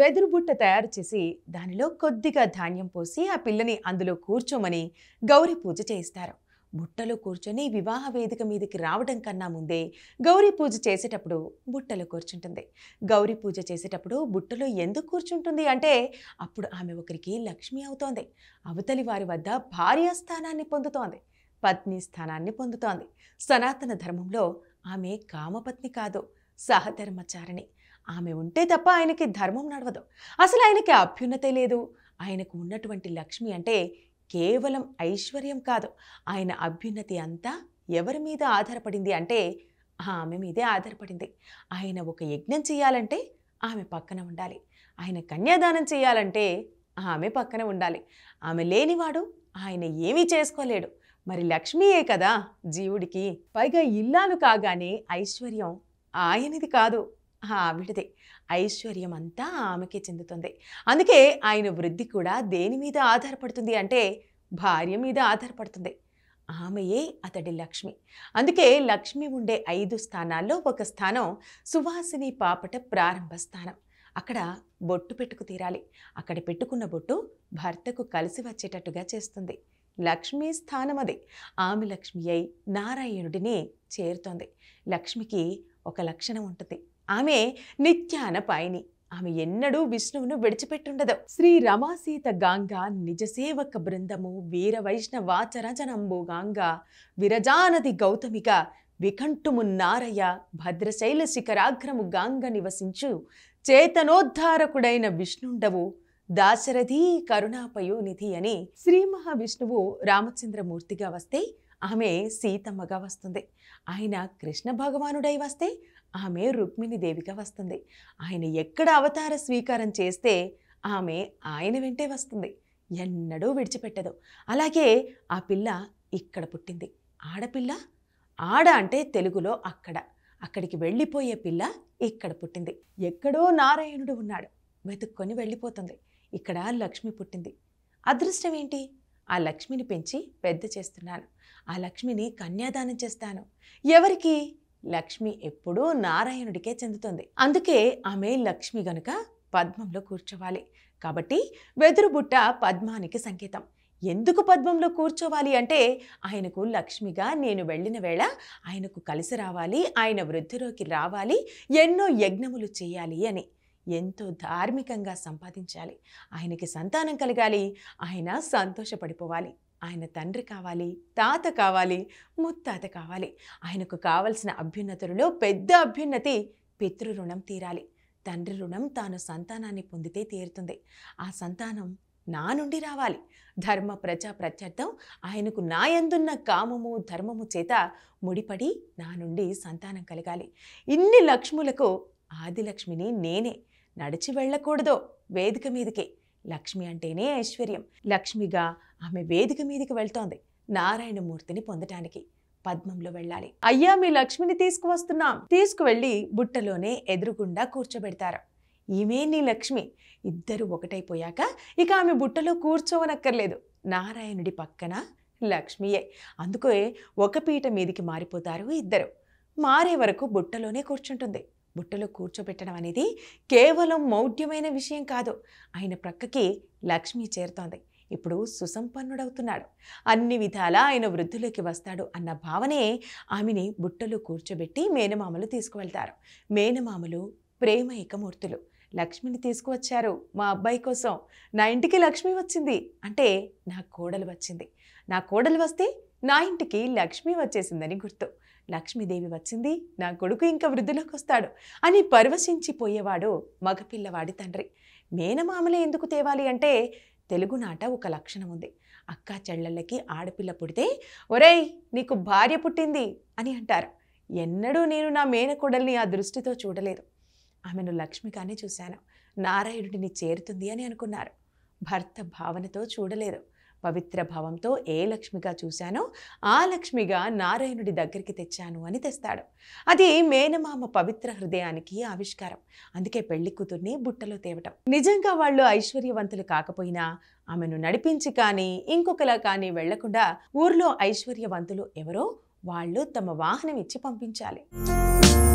వెదురు బుట్ట తయారు చేసి దానిలో కొద్దిగా ధాన్యం పోసి ఆ పిల్లని అందులో కూర్చోమని గౌరీ పూజ చేయిస్తారు బుట్టలో కూర్చొని వివాహ వేదిక మీదకి రావడం కన్నా ముందే గౌరీ పూజ చేసేటప్పుడు బుట్టలో కూర్చుంటుంది గౌరీ పూజ చేసేటప్పుడు బుట్టలో ఎందుకు కూర్చుంటుంది అంటే అప్పుడు ఆమె ఒకరికి లక్ష్మి అవుతోంది అవతలి వారి వద్ద భార్య స్థానాన్ని పొందుతోంది పత్ని స్థానాన్ని పొందుతోంది సనాతన ధర్మంలో ఆమె కామపత్ని కాదు సహధర్మచారిణి ఆమె ఉంటే తప్ప ఆయనకి ధర్మం నడవదు అసలు ఆయనకి అభ్యున్నతే లేదు ఆయనకు ఉన్నటువంటి లక్ష్మి అంటే కేవలం ఐశ్వర్యం కాదు ఆయన అభ్యున్నతి అంతా ఎవరి మీద ఆధారపడింది అంటే ఆమె మీదే ఆధారపడింది ఆయన ఒక యజ్ఞం చేయాలంటే ఆమె పక్కన ఉండాలి ఆయన కన్యాదానం చేయాలంటే ఆమె పక్కన ఉండాలి ఆమె లేనివాడు ఆయన ఏమీ చేసుకోలేడు మరి లక్ష్మీయే కదా జీవుడికి పైగా ఇల్లాలు కాగానే ఐశ్వర్యం ఆయనది కాదు ఆవిడదే ఐశ్వర్యం అంతా ఆమెకే చెందుతుంది అందుకే ఆయన వృద్ధి కూడా దేని మీద ఆధారపడుతుంది అంటే భార్య మీద ఆధారపడుతుంది ఆమెయే అతడి లక్ష్మి అందుకే లక్ష్మి ఉండే ఐదు స్థానాల్లో ఒక స్థానం సువాసిని పాపట ప్రారంభ స్థానం అక్కడ బొట్టు పెట్టుకు తీరాలి అక్కడ పెట్టుకున్న బొట్టు భర్తకు కలిసి వచ్చేటట్టుగా చేస్తుంది లక్ష్మీ స్థానమది ఆమె లక్ష్మి అయి నారాయణుడిని చేరుతోంది లక్ష్మికి ఒక లక్షణం ఉంటుంది ఆమె నిత్యాన పాయిని ఆమె ఎన్నడూ విష్ణువును విడిచిపెట్టుండదు శ్రీ రమాసీత గాంగ నిజసేవక బృందము వీర వైష్ణవాచరచనంబు గాంగ విరజానది గౌతమిక వికంఠుము నారయ భద్రశైల శిఖరాగ్రము గాంగ నివసించు చేతనోద్ధారకుడైన విష్ణుండవు దాశరథి కరుణాపయోనిధి అని శ్రీ మహావిష్ణువు రామచంద్రమూర్తిగా వస్తే ఆమె సీతమ్మగా వస్తుంది ఆయన కృష్ణ భగవానుడై వస్తే ఆమె రుక్మిణిదేవిగా వస్తుంది ఆయన ఎక్కడ అవతార స్వీకారం చేస్తే ఆమె ఆయన వెంటే వస్తుంది ఎన్నడూ విడిచిపెట్టదు అలాగే ఆ పిల్ల ఇక్కడ పుట్టింది ఆడపిల్ల ఆడ అంటే తెలుగులో అక్కడ అక్కడికి వెళ్ళిపోయే పిల్ల ఇక్కడ పుట్టింది ఎక్కడో నారాయణుడు ఉన్నాడు వెతుక్కొని వెళ్ళిపోతుంది ఇక్కడ లక్ష్మి పుట్టింది అదృష్టం ఏంటి ఆ లక్ష్మిని పెంచి పెద్ద చేస్తున్నాను ఆ లక్ష్మిని కన్యాదానం చేస్తాను ఎవరికి లక్ష్మి ఎప్పుడూ నారాయణుడికే చెందుతుంది అందుకే ఆమె లక్ష్మి గనుక పద్మంలో కూర్చోవాలి కాబట్టి వెదురు బుట్ట పద్మానికి సంకేతం ఎందుకు పద్మంలో కూర్చోవాలి అంటే ఆయనకు లక్ష్మిగా నేను వెళ్ళిన వేళ ఆయనకు కలిసి రావాలి ఆయన వృద్ధిలోకి రావాలి ఎన్నో యజ్ఞములు చేయాలి అని ఎంతో ధార్మికంగా సంపాదించాలి ఆయనకి సంతానం కలగాలి ఆయన సంతోషపడిపోవాలి ఆయన తండ్రి కావాలి తాత కావాలి ముత్తాత కావాలి ఆయనకు కావలసిన అభ్యున్నతులలో పెద్ద అభ్యున్నతి పితృరుణం తీరాలి తండ్రి రుణం తాను సంతానాన్ని పొందితే తీరుతుంది ఆ సంతానం నా నుండి రావాలి ధర్మ ప్రజా ప్రత్యర్థం ఆయనకు నాయందున్న కామము ధర్మము చేత ముడిపడి నా నుండి సంతానం కలగాలి ఇన్ని లక్ష్ములకు ఆదిలక్ష్మిని నేనే నడిచి వెళ్ళకూడదో వేదిక మీదకి లక్ష్మి అంటేనే ఐశ్వర్యం లక్ష్మిగా ఆమె వేదిక మీదకి వెళ్తోంది నారాయణమూర్తిని పొందటానికి పద్మంలో వెళ్ళాలి అయ్యా మీ లక్ష్మిని తీసుకువస్తున్నాం తీసుకువెళ్ళి బుట్టలోనే ఎదురుగుండా కూర్చోబెడతారు ఈమె నీ లక్ష్మి ఇద్దరు ఒకటైపోయాక ఇక ఆమె బుట్టలో కూర్చోవనక్కర్లేదు నారాయణుడి పక్కన లక్ష్మియే అందుకే ఒక పీట మీదికి మారిపోతారు ఇద్దరు మారే వరకు బుట్టలోనే కూర్చుంటుంది బుట్టలో కూర్చోబెట్టడం అనేది కేవలం మౌఢ్యమైన విషయం కాదు ఆయన ప్రక్కకి లక్ష్మి చేరుతోంది ఇప్పుడు సుసంపన్నుడవుతున్నాడు అన్ని విధాలా ఆయన వృద్ధులోకి వస్తాడు అన్న భావనే ఆమెని బుట్టలో కూర్చోబెట్టి మేనమామలు తీసుకువెళ్తారు మేనమామలు ప్రేమ ఏకమూర్తులు లక్ష్మిని తీసుకువచ్చారు మా అబ్బాయి కోసం నా ఇంటికి లక్ష్మి వచ్చింది అంటే నా కోడలు వచ్చింది నా కోడలు వస్తే నా ఇంటికి లక్ష్మి వచ్చేసిందని గుర్తు లక్ష్మీదేవి వచ్చింది నా కొడుకు ఇంకా వృద్ధిలోకి వస్తాడు అని పరవశించిపోయేవాడు మగపిల్లవాడి తండ్రి మేనమామలే ఎందుకు తేవాలి అంటే తెలుగునాట ఒక లక్షణం ఉంది అక్కా చెళ్ళళ్ళకి ఆడపిల్ల పుడితే ఒరేయ్ నీకు భార్య పుట్టింది అని అంటారు ఎన్నడూ నేను నా మేనకోడల్ని ఆ దృష్టితో చూడలేదు ఆమెను లక్ష్మికానే చూశాను నారాయణుడిని చేరుతుంది అని అనుకున్నారు భర్త భావనతో చూడలేదు పవిత్ర భావంతో ఏ లక్ష్మిగా చూశానో ఆ లక్ష్మిగా నారాయణుడి దగ్గరికి తెచ్చాను అని తెస్తాడు అది మేనమామ పవిత్ర హృదయానికి ఆవిష్కారం అందుకే పెళ్లి కూతుర్ని బుట్టలో తేవటం నిజంగా వాళ్ళు ఐశ్వర్యవంతులు కాకపోయినా ఆమెను నడిపించి కానీ ఇంకొకలా కానీ వెళ్లకుండా ఊర్లో ఐశ్వర్యవంతులు ఎవరో వాళ్ళు తమ వాహనం ఇచ్చి పంపించాలి